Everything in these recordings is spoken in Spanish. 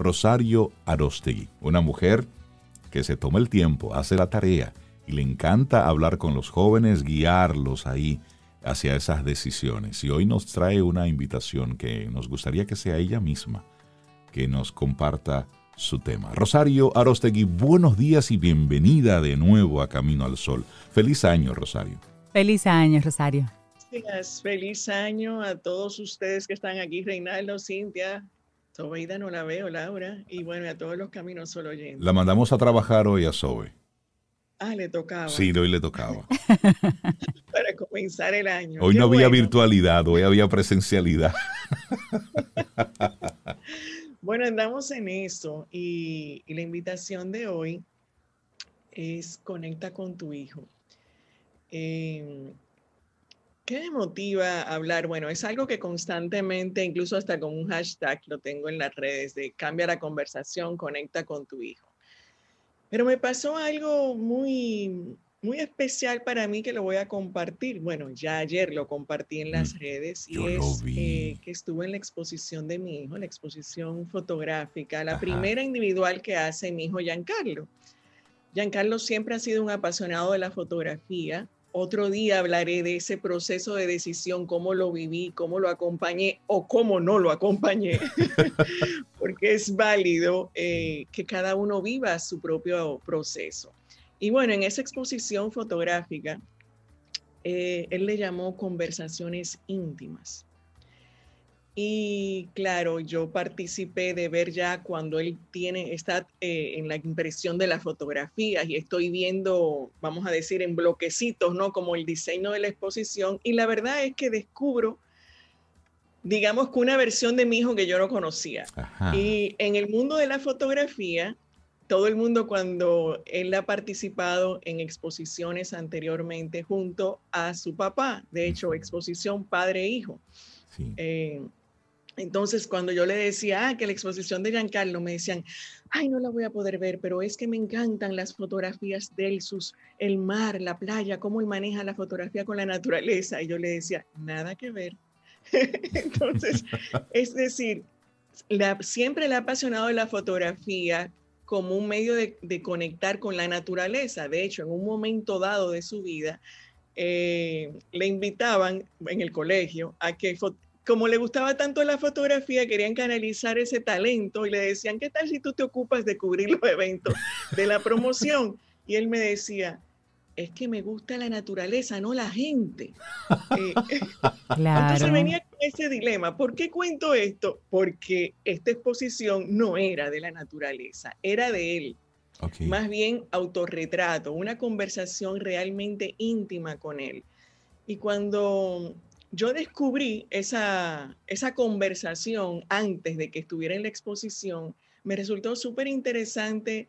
Rosario Arostegui, una mujer que se toma el tiempo, hace la tarea y le encanta hablar con los jóvenes, guiarlos ahí hacia esas decisiones. Y hoy nos trae una invitación que nos gustaría que sea ella misma que nos comparta su tema. Rosario Arostegui, buenos días y bienvenida de nuevo a Camino al Sol. Feliz año, Rosario. Feliz año, Rosario. Feliz año a todos ustedes que están aquí, Reinaldo, Cintia, Sobeida no la veo, Laura. Y bueno, a todos los caminos solo yendo. La mandamos a trabajar hoy a Sobe. Ah, le tocaba. Sí, hoy le tocaba. Para comenzar el año. Hoy no había virtualidad, hoy había presencialidad. bueno, andamos en eso y, la invitación de hoy es conecta con tu hijo. Eh, ¿Qué me motiva a hablar? Bueno, es algo que constantemente, incluso hasta con un hashtag, lo tengo en las redes de cambia la conversación, conecta con tu hijo. Pero me pasó algo muy, muy especial para mí que lo voy a compartir. Bueno, ya ayer lo compartí en las mm, redes y es eh, que estuve en la exposición de mi hijo, la exposición fotográfica, la primera individual que hace mi hijo Giancarlo. Giancarlo siempre ha sido un apasionado de la fotografía otro día hablaré de ese proceso de decisión, cómo lo viví, cómo lo acompañé o cómo no lo acompañé, porque es válido eh, que cada uno viva su propio proceso. Y bueno, en esa exposición fotográfica, eh, él le llamó conversaciones íntimas. Y claro, yo participé de ver ya cuando él tiene, está eh, en la impresión de las fotografías y estoy viendo, vamos a decir, en bloquecitos, ¿no? Como el diseño de la exposición. Y la verdad es que descubro, digamos que una versión de mi hijo que yo no conocía. Y en el mundo de la fotografía, todo el mundo cuando él ha participado en exposiciones anteriormente junto a su papá, de hecho, exposición padre-hijo. E sí. Eh, entonces, cuando yo le decía ah, que la exposición de Giancarlo, me decían, ay, no la voy a poder ver, pero es que me encantan las fotografías del sus, el mar, la playa, cómo él maneja la fotografía con la naturaleza. Y yo le decía, nada que ver. Entonces, es decir, siempre le ha apasionado la fotografía como un medio de, conectar con la naturaleza. De hecho, en un momento dado de su vida, eh, le invitaban en el colegio a que como le gustaba tanto la fotografía, querían canalizar ese talento y le decían, ¿qué tal si tú te ocupas de cubrir los eventos de la promoción? Y él me decía, es que me gusta la naturaleza, no la gente. Eh, entonces venía con ese dilema. ¿Por qué cuento esto? Porque esta exposición no era de la naturaleza, era de él. Más bien autorretrato, una conversación realmente íntima con él. Y cuando yo descubrí esa, conversación antes de que estuviera en la exposición. Me resultó súper interesante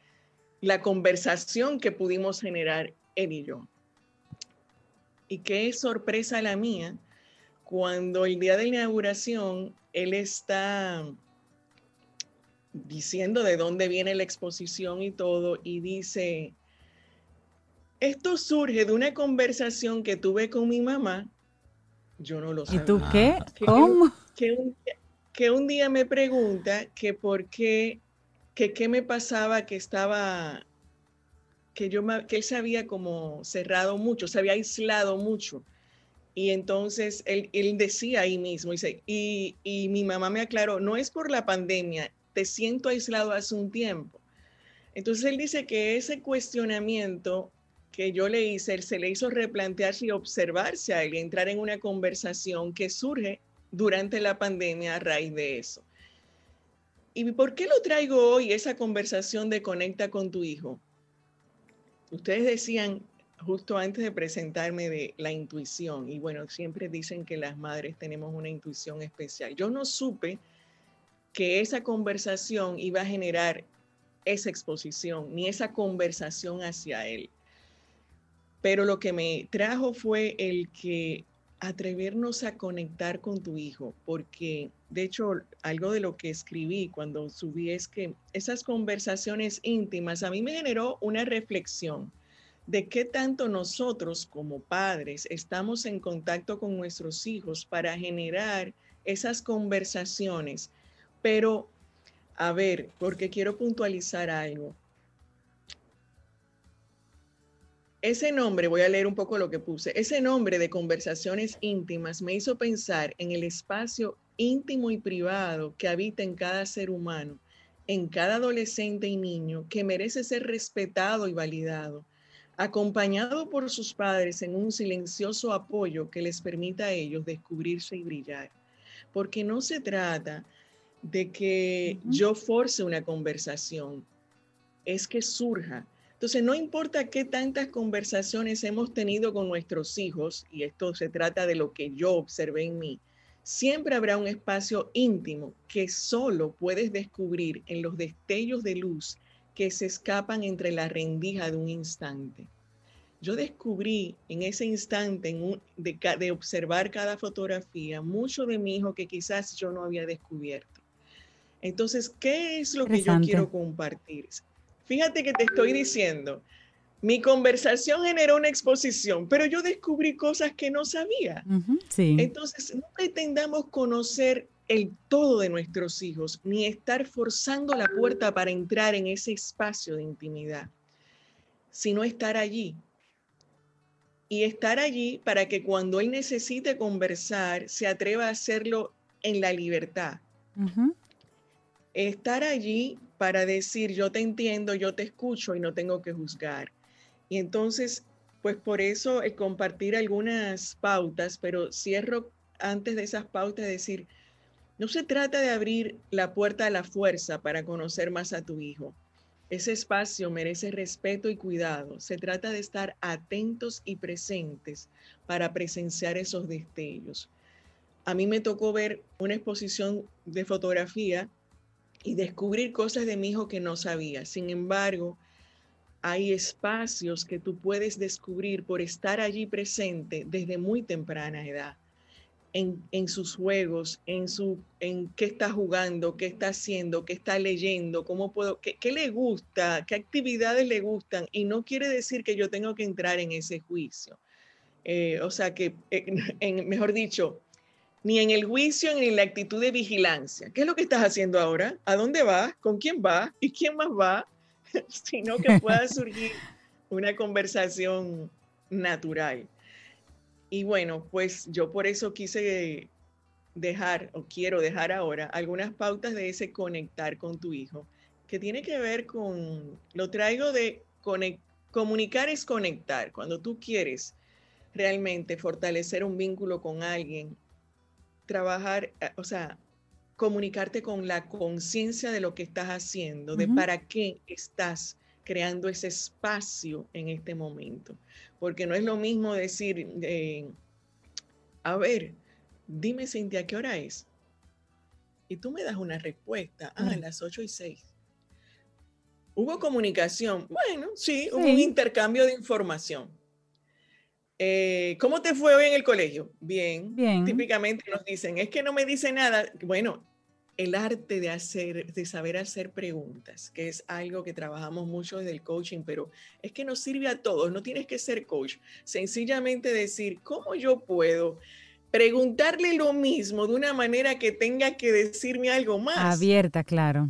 la conversación que pudimos generar él y yo. Y qué sorpresa la mía cuando el día de la inauguración él está diciendo de dónde viene la exposición y todo, y dice, esto surge de una conversación que tuve con mi mamá yo no lo sé. ¿Y tú ah, qué? Que, ¿Cómo? Que un, que un, día me pregunta que por qué, que qué me pasaba que estaba, que yo, que él se había como cerrado mucho, se había aislado mucho. Y entonces él, decía ahí mismo, dice, y, y mi mamá me aclaró, no es por la pandemia, te siento aislado hace un tiempo. Entonces él dice que ese cuestionamiento que yo le hice, se le hizo replantearse y observarse a él entrar en una conversación que surge durante la pandemia a raíz de eso. ¿Y por qué lo traigo hoy esa conversación de Conecta con tu hijo? Ustedes decían justo antes de presentarme de la intuición, y bueno, siempre dicen que las madres tenemos una intuición especial. Yo no supe que esa conversación iba a generar esa exposición, ni esa conversación hacia él pero lo que me trajo fue el que atrevernos a conectar con tu hijo, porque de hecho algo de lo que escribí cuando subí es que esas conversaciones íntimas a mí me generó una reflexión de qué tanto nosotros como padres estamos en contacto con nuestros hijos para generar esas conversaciones. Pero, a ver, porque quiero puntualizar algo, Ese nombre, voy a leer un poco lo que puse, ese nombre de conversaciones íntimas me hizo pensar en el espacio íntimo y privado que habita en cada ser humano, en cada adolescente y niño que merece ser respetado y validado, acompañado por sus padres en un silencioso apoyo que les permita a ellos descubrirse y brillar. Porque no se trata de que yo force una conversación, es que surja entonces, no importa qué tantas conversaciones hemos tenido con nuestros hijos, y esto se trata de lo que yo observé en mí, siempre habrá un espacio íntimo que solo puedes descubrir en los destellos de luz que se escapan entre la rendija de un instante. Yo descubrí en ese instante en de, de observar cada fotografía mucho de mi hijo que quizás yo no había descubierto. Entonces, ¿qué es lo que yo quiero compartir? Fíjate que te estoy diciendo, mi conversación generó una exposición, pero yo descubrí cosas que no sabía. sí. Entonces, no pretendamos conocer el todo de nuestros hijos, ni estar forzando la puerta para entrar en ese espacio de intimidad, sino estar allí. Y estar allí para que cuando él necesite conversar, se atreva a hacerlo en la libertad. Estar allí para decir, yo te entiendo, yo te escucho y no tengo que juzgar. Y entonces, pues por eso es eh, compartir algunas pautas, pero cierro antes de esas pautas, decir, no se trata de abrir la puerta a la fuerza para conocer más a tu hijo. Ese espacio merece respeto y cuidado. Se trata de estar atentos y presentes para presenciar esos destellos. A mí me tocó ver una exposición de fotografía y descubrir cosas de mi hijo que no sabía. Sin embargo, hay espacios que tú puedes descubrir por estar allí presente desde muy temprana edad, en, sus juegos, en, su, en qué está jugando, qué está haciendo, qué está leyendo, cómo puedo, qué, le gusta, qué actividades le gustan. Y no quiere decir que yo tengo que entrar en ese juicio. Eh, o sea que, eh, mejor dicho, ni en el juicio ni en la actitud de vigilancia. ¿Qué es lo que estás haciendo ahora? ¿A dónde vas? ¿Con quién vas? ¿Y quién más va? sino que pueda surgir una conversación natural. Y bueno, pues yo por eso quise dejar o quiero dejar ahora algunas pautas de ese conectar con tu hijo, que tiene que ver con, lo traigo de comunicar es conectar, cuando tú quieres realmente fortalecer un vínculo con alguien, trabajar, eh, o sea, comunicarte con la conciencia de lo que estás haciendo, de para qué estás creando ese espacio en este momento. Porque no es lo mismo decir, eh, a ver, dime Cintia, ¿qué hora es? Y tú me das una respuesta, ah, a las 8 y 6. ¿Hubo comunicación? Bueno, sí, sí, hubo un intercambio de información. Eh, ¿Cómo te fue hoy en el colegio? Bien. Bien. Típicamente nos dicen, es que no me dice nada. Bueno, el arte de hacer, de saber hacer preguntas, que es algo que trabajamos mucho desde el coaching, pero es que nos sirve a todos. No tienes que ser coach. Sencillamente decir, ¿cómo yo puedo? preguntarle lo mismo de una manera que tenga que decirme algo más. Abierta, claro.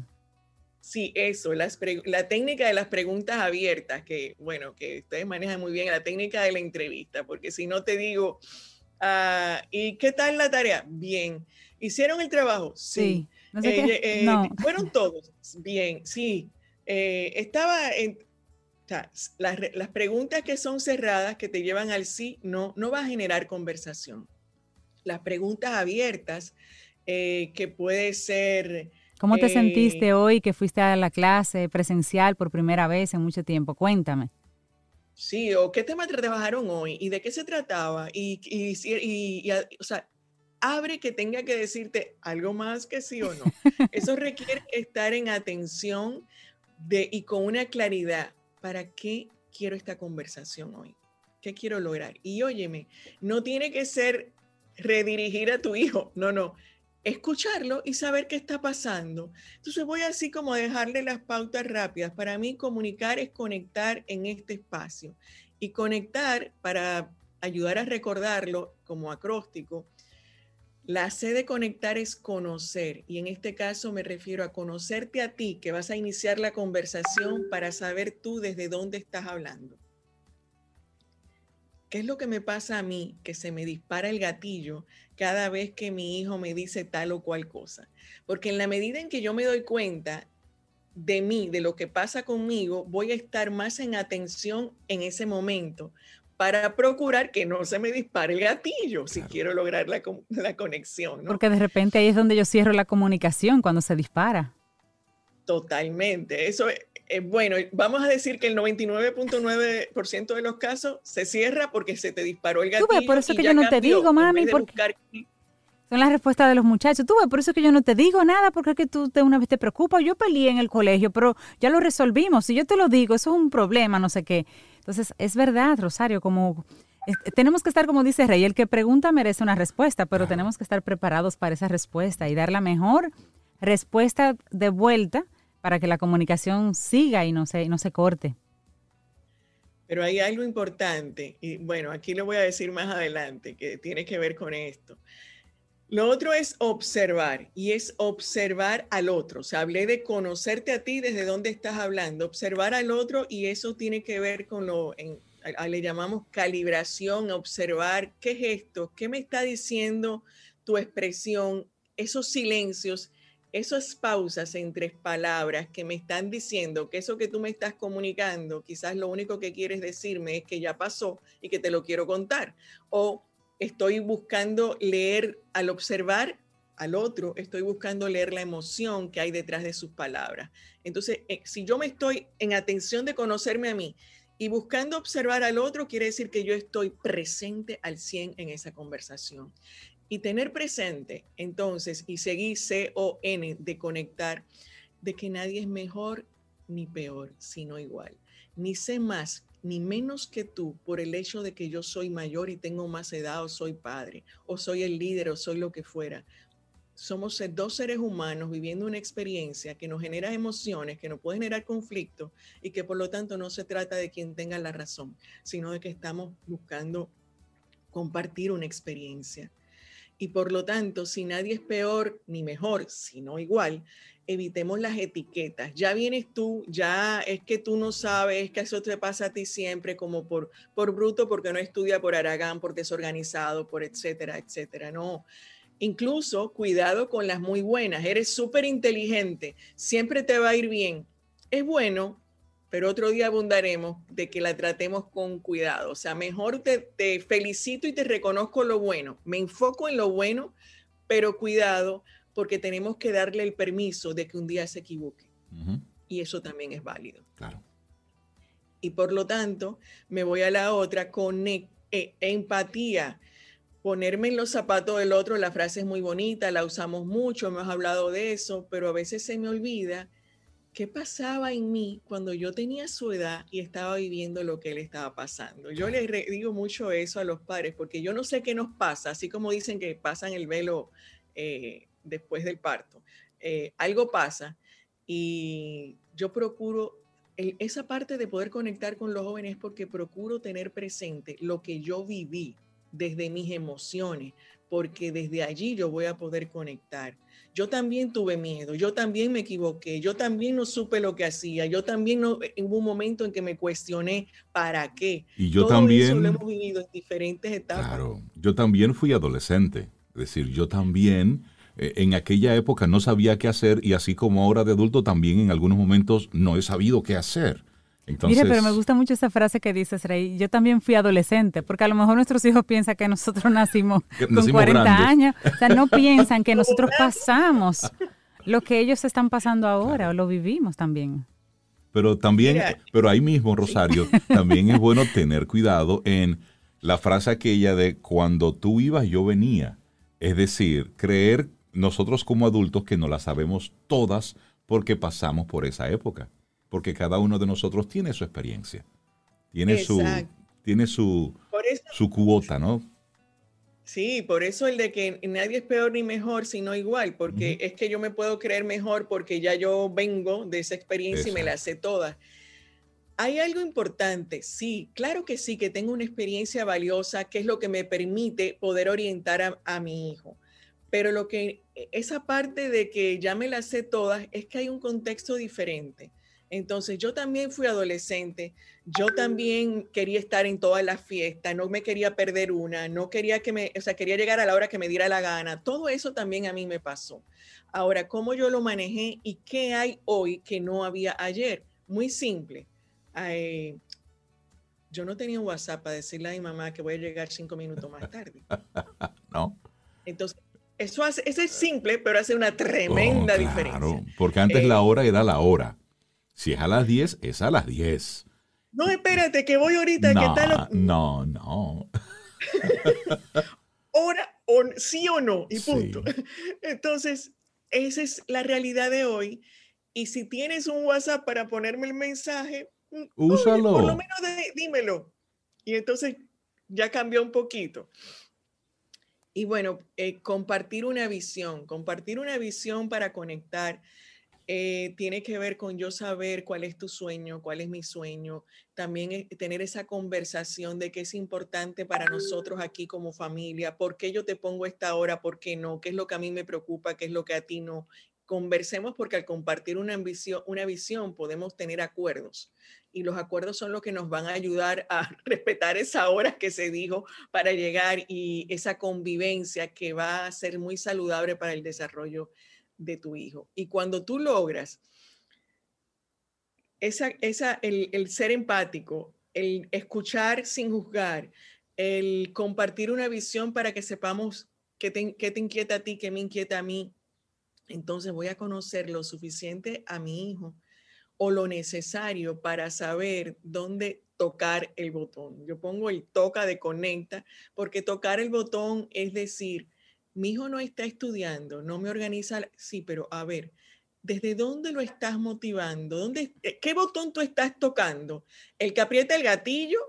Sí, eso, la técnica de las preguntas abiertas, que bueno, que ustedes manejan muy bien, la técnica de la entrevista, porque si no te digo, ah, ¿y qué tal la tarea? Bien. ¿Hicieron el trabajo? Sí. Eh, eh, ¿Fueron todos? Bien, sí. Eh, estaba en, o sea, las, preguntas que son cerradas, que te llevan al sí, no, no va a generar conversación. Las preguntas abiertas, que puede ser... ¿Cómo te sentiste eh. hoy que fuiste a la clase presencial por primera vez en mucho tiempo? Cuéntame. Sí, o qué tema trabajaron hoy y de qué se trataba y, o sea, abre que tenga que decirte algo más que sí o no. Eso requiere estar en atención de, y con una claridad. ¿Para qué quiero esta conversación hoy? ¿Qué quiero lograr? Y óyeme, no tiene que ser redirigir a tu hijo, no, no, escucharlo y saber qué está pasando. Entonces voy así como a dejarle las pautas rápidas. Para mí comunicar es conectar en este espacio. Y conectar, para ayudar a recordarlo como acróstico, la C de conectar es conocer. Y en este caso me refiero a conocerte a ti, que vas a iniciar la conversación para saber tú desde dónde estás hablando. ¿Qué es lo que me pasa a mí? Que se me dispara el gatillo cada vez que mi hijo me dice tal o cual cosa. Porque en la medida en que yo me doy cuenta de mí, de lo que pasa conmigo, voy a estar más en atención en ese momento para procurar que no se me dispare el gatillo si quiero lograr la, conexión. Porque de repente ahí es donde yo cierro la comunicación, cuando se dispara. Totalmente. Eso es, eh, bueno. Vamos a decir que el 99.9% de los casos se cierra porque se te disparó el gatillo. por eso que yo no te digo, mami, son las respuestas de los muchachos. Tú por eso que yo no te digo nada porque es que tú te una vez te preocupas. Yo peleé en el colegio, pero ya lo resolvimos. Si yo te lo digo, eso es un problema, no sé qué. Entonces, es verdad, Rosario, como tenemos que estar, como dice Rey, el que pregunta merece una respuesta, pero tenemos que estar preparados para esa respuesta y dar la mejor respuesta de vuelta para que la comunicación siga y no se, no se corte. Pero hay algo importante, y bueno, aquí lo voy a decir más adelante, que tiene que ver con esto. Lo otro es observar, y es observar al otro. O sea, hablé de conocerte a ti desde dónde estás hablando, observar al otro, y eso tiene que ver con lo, en, le llamamos calibración, observar qué es esto, qué me está diciendo tu expresión, esos silencios, esas pausas entre palabras que me están diciendo que eso que tú me estás comunicando, quizás lo único que quieres decirme es que ya pasó y que te lo quiero contar. O estoy buscando leer al observar al otro, estoy buscando leer la emoción que hay detrás de sus palabras. Entonces, eh, si yo me estoy en atención de conocerme a mí y buscando observar al otro, quiere decir que yo estoy presente al 100 en esa conversación y tener presente entonces, y seguir C-O-N de conectar, de que nadie es mejor ni peor, sino igual. Ni sé más ni menos que tú por el hecho de que yo soy mayor y tengo más edad o soy padre o soy el líder o soy lo que fuera. Somos dos seres humanos viviendo una experiencia que nos genera emociones, que nos puede generar conflictos y que por lo tanto no se trata de quien tenga la razón, sino de que estamos buscando compartir una experiencia. Y por lo tanto, si nadie es peor ni mejor, sino igual, evitemos las etiquetas. Ya vienes tú, ya es que tú no sabes, que eso te pasa a ti siempre, como por, por bruto, porque no estudia, por aragán, por desorganizado, por etcétera, etcétera. No. Incluso cuidado con las muy buenas. Eres súper inteligente, siempre te va a ir bien. Es bueno, pero otro día abundaremos de que la tratemos con cuidado. O sea, mejor te, felicito y te reconozco lo bueno, me enfoco en lo bueno, pero cuidado porque tenemos que darle el permiso de que un día se equivoque. Y eso también es válido. Claro. Y por lo tanto, me voy a la otra con e, empatía. Ponerme en los zapatos del otro, la frase es muy bonita, la usamos mucho, hemos hablado de eso, pero a veces se me olvida ¿qué pasaba en mí cuando yo tenía su edad y estaba viviendo lo que él estaba pasando? Yo le digo mucho eso a los padres porque yo no sé qué nos pasa, así como dicen que pasan el velo eh, después del parto. Eh, algo pasa y yo procuro esa parte de poder conectar con los jóvenes porque procuro tener presente lo que yo viví desde mis emociones, porque desde allí yo voy a poder conectar. Yo también tuve miedo, yo también me equivoqué, yo también no supe lo que hacía, yo también no, eh, hubo un momento en que me cuestioné para qué. Y yo también... Eso lo hemos vivido en diferentes etapas. Claro, yo también fui adolescente, es decir, yo también eh, en aquella época no sabía qué hacer y así como ahora de adulto también en algunos momentos no he sabido qué hacer. Mire, pero me gusta mucho esa frase que dices, Rey. Yo también fui adolescente, porque a lo mejor nuestros hijos piensan que nosotros nacimos, con 40 años. O sea, no piensan que nosotros pasamos lo que ellos están pasando ahora o lo vivimos también. Pero también, pero ahí mismo, Rosario, también es bueno tener cuidado en la frase aquella de cuando tú ibas, yo venía. Es decir, creer nosotros como adultos que no la sabemos todas porque pasamos por esa época porque cada uno de nosotros tiene su experiencia, tiene su, tiene su, su cuota, ¿no? Sí, por eso el de que nadie es peor ni mejor, sino igual, porque es que yo me puedo creer mejor porque ya yo vengo de esa experiencia y me la sé toda. Hay algo importante, sí, claro que sí, que tengo una experiencia valiosa, que es lo que me permite poder orientar a, mi hijo. Pero lo que e, esa parte de que ya me la sé todas es que hay un contexto diferente. Entonces yo también fui adolescente, yo también quería estar en todas las fiestas, no me quería perder una, no quería que me, o sea, quería llegar a la hora que me diera la gana. Todo eso también a mí me pasó. Ahora, ¿cómo yo lo manejé y qué hay hoy que no había ayer? Muy simple. Eh, yo no tenía WhatsApp para decirle a mi mamá que voy a llegar cinco minutos más tarde. no. Entonces, eso es simple, pero hace una tremenda diferencia. Oh, claro, diferencia. Porque antes eh, la hora era la hora. Si es a las 10, es a las 10. No, espérate, que voy ahorita. No, no, no. Ahora, sí o no, y punto. Entonces, esa es la realidad de hoy. Y si tienes un WhatsApp para ponerme el mensaje, mm, úsalo. Por lo menos dímelo. Y entonces ya cambió un poquito. Y bueno, eh, compartir una visión, compartir una visión para conectar. Eh, tiene que ver con yo saber cuál es tu sueño, cuál es mi sueño, también tener esa conversación de qué es importante para nosotros aquí como familia, por qué yo te pongo esta hora, por qué no, qué es lo que a mí me preocupa, qué es lo que a ti no. Conversemos porque al compartir una, ambición, una visión podemos tener acuerdos y los acuerdos son los que nos van a ayudar a respetar esa hora que se dijo para llegar y esa convivencia que va a ser muy saludable para el desarrollo de tu hijo. Y cuando tú logras esa, esa, el, ser empático, el escuchar sin juzgar, el compartir una visión para que sepamos qué te, qué te inquieta a ti, qué me inquieta a mí, entonces voy a conocer lo suficiente a mi hijo o lo necesario para saber dónde tocar el botón. Yo pongo el toca de conecta porque tocar el botón es decir, mi hijo no está estudiando, no me organiza, sí, pero a ver, ¿desde dónde lo estás motivando? ¿Dónde, eh, ¿Qué botón tú estás tocando? ¿El que aprieta el gatillo?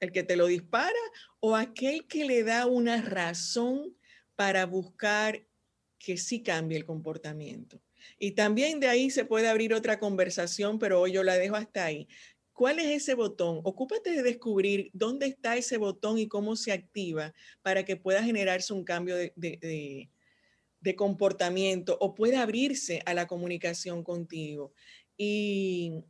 ¿El que te lo dispara? ¿O aquel que le da una razón para buscar que sí cambie el comportamiento? Y también de ahí se puede abrir otra conversación, pero hoy yo la dejo hasta ahí. ¿Cuál es ese botón? Ocúpate de descubrir dónde está ese botón y cómo se activa para que pueda generarse un cambio de, de, comportamiento o pueda abrirse a la comunicación contigo. Y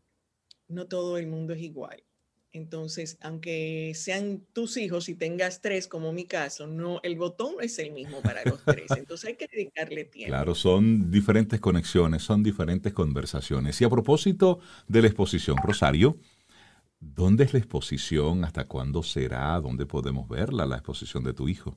no todo el mundo es igual. Entonces, aunque sean tus hijos y tengas tres, como mi caso, no, el botón no es el mismo para los tres. Entonces hay que dedicarle tiempo. Claro, son diferentes conexiones, son diferentes conversaciones. Y a propósito de la exposición, Rosario, ¿Dónde es la exposición? ¿Hasta cuándo será? ¿Dónde podemos verla, la exposición de tu hijo?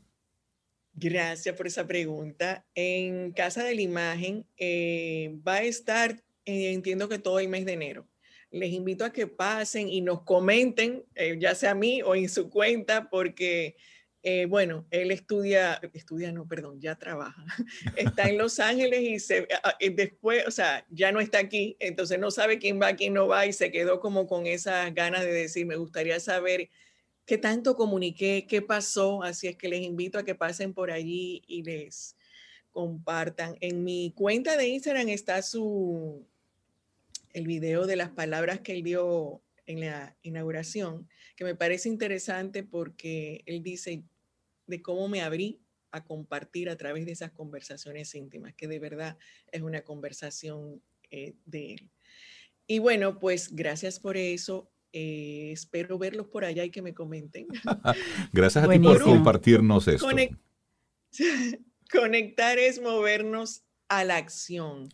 Gracias por esa pregunta. En Casa de la Imagen eh, va a estar, eh, entiendo que todo el mes de enero. Les invito a que pasen y nos comenten, eh, ya sea a mí o en su cuenta, porque eh, bueno, él estudia, estudia no, perdón, ya trabaja. Está en Los Ángeles y se, eh, ah, después, o sea, ya no está aquí, entonces no sabe quién va, quién no va y se quedó como con esas ganas de decir, me gustaría saber qué tanto comuniqué, qué pasó, así es que les invito a que pasen por allí y les compartan. En mi cuenta de Instagram está su, el video de las palabras que él dio en la inauguración, que me parece interesante porque él dice, de cómo me abrí a compartir a través de esas conversaciones íntimas, que de verdad es una conversación eh, de él. Y bueno, pues gracias por eso. Eh, espero verlos por allá y que me comenten. gracias a ti por compartirnos esto. Conectar es movernos a la acción.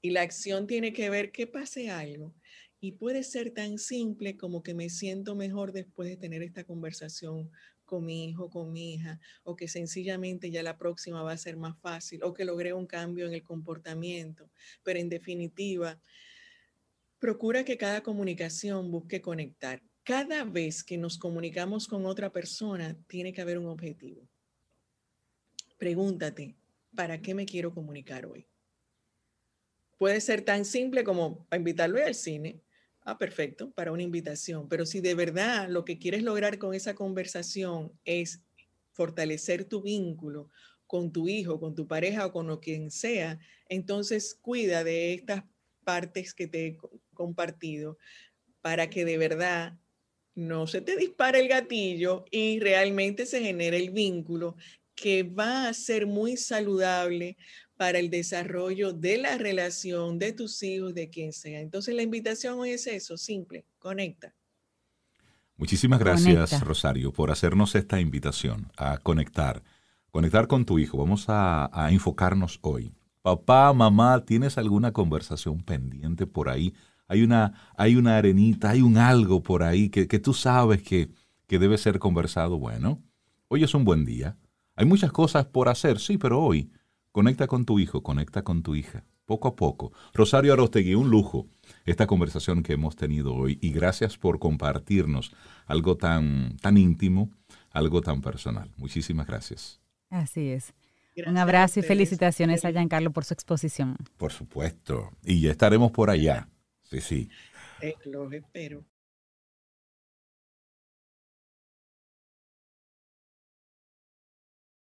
Y la acción tiene que ver que pase algo. Y puede ser tan simple como que me siento mejor después de tener esta conversación con mi hijo, con mi hija, o que sencillamente ya la próxima va a ser más fácil, o que logré un cambio en el comportamiento. Pero en definitiva, procura que cada comunicación busque conectar. Cada vez que nos comunicamos con otra persona, tiene que haber un objetivo. Pregúntate, ¿para qué me quiero comunicar hoy? Puede ser tan simple como invitarlo al cine, Ah, perfecto, para una invitación. Pero si de verdad lo que quieres lograr con esa conversación es fortalecer tu vínculo con tu hijo, con tu pareja o con lo quien sea, entonces cuida de estas partes que te he compartido para que de verdad no se te dispare el gatillo y realmente se genere el vínculo que va a ser muy saludable para el desarrollo de la relación de tus hijos, de quien sea. Entonces la invitación hoy es eso, simple, conecta. Muchísimas gracias, Rosario, por hacernos esta invitación a conectar, conectar con tu hijo. Vamos a, enfocarnos hoy. Papá, mamá, ¿tienes alguna conversación pendiente por ahí? Hay una, hay una arenita, hay un algo por ahí que, tú sabes que, que debe ser conversado. Bueno, hoy es un buen día. Hay muchas cosas por hacer, sí, pero hoy Conecta con tu hijo, conecta con tu hija, poco a poco. Rosario Arostegui, un lujo esta conversación que hemos tenido hoy y gracias por compartirnos algo tan, tan íntimo, algo tan personal. Muchísimas gracias. Así es. un abrazo y felicitaciones a Giancarlo por su exposición. Por supuesto. Y ya estaremos por allá. Sí, sí. Eh, los espero.